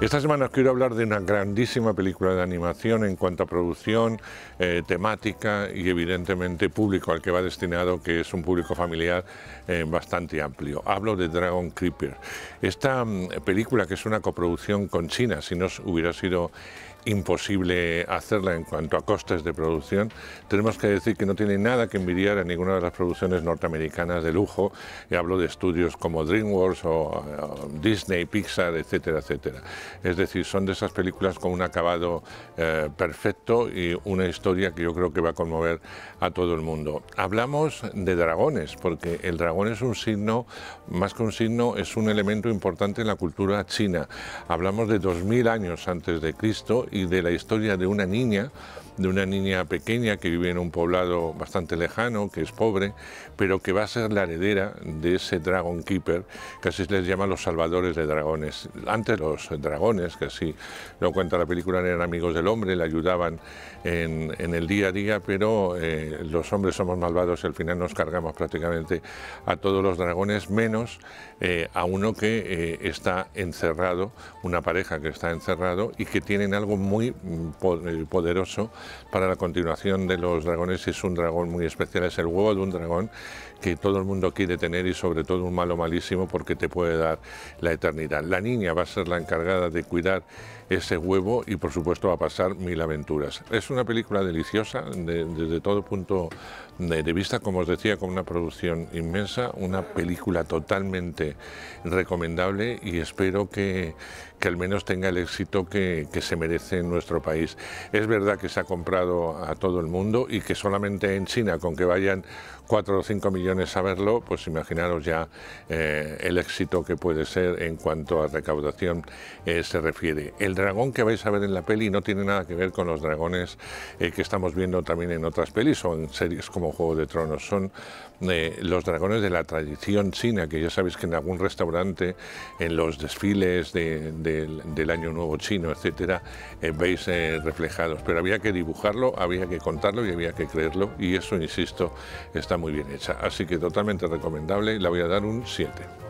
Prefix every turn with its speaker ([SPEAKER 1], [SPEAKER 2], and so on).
[SPEAKER 1] Esta semana os quiero hablar de una grandísima película de animación en cuanto a producción, eh, temática y evidentemente público al que va destinado, que es un público familiar eh, bastante amplio. Hablo de Dragon Creeper. Esta mm, película, que es una coproducción con China, si no hubiera sido imposible hacerla en cuanto a costes de producción, tenemos que decir que no tiene nada que envidiar a ninguna de las producciones norteamericanas de lujo, y hablo de estudios como DreamWorks o, eh, Disney, Pixar, etcétera, etcétera. Es decir, son de esas películas con un acabado eh, perfecto y una historia que yo creo que va a conmover a todo el mundo. Hablamos de dragones, porque el dragón es un signo, más que un signo, es un elemento importante en la cultura china. Hablamos de 2000 años antes de Cristo y de la historia de una niña de una niña pequeña que vive en un poblado bastante lejano, que es pobre, pero que va a ser la heredera de ese Dragon Keeper, que así les llama los salvadores de dragones. Antes los dragones, que así lo cuenta la película, eran amigos del hombre, le ayudaban en, el día a día, pero eh, los hombres somos malvados y al final nos cargamos prácticamente a todos los dragones, menos eh, a uno que eh, está encerrado, una pareja que está encerrado y que tienen algo muy mm, poderoso para la continuación de los dragones es un dragón muy especial, es el huevo de un dragón que todo el mundo quiere tener y sobre todo un malo malísimo porque te puede dar la eternidad. La niña va a ser la encargada de cuidar ese huevo y por supuesto va a pasar mil aventuras. Es una película deliciosa desde todo punto de, vista, como os decía, con una producción inmensa, una película totalmente recomendable y espero que, al menos tenga el éxito que, que se merece en nuestro país. Es verdad que se ha comprado a todo el mundo y que solamente en China, con que vayan 4 o 5 millones a verlo, pues imaginaros ya eh, el éxito que puede ser en cuanto a recaudación eh, se refiere. El dragón que vais a ver en la peli no tiene nada que ver con los dragones eh, que estamos viendo también en otras pelis o en series como Juego de Tronos. Son los dragones de la tradición china, que ya sabéis que en algún restaurante, en los desfiles del Año Nuevo Chino, etcétera, veis reflejados. Pero había que dibujarlo, había que contarlo y había que creerlo y eso, insisto, está muy bien hecha. Así que totalmente recomendable y la voy a dar un 7.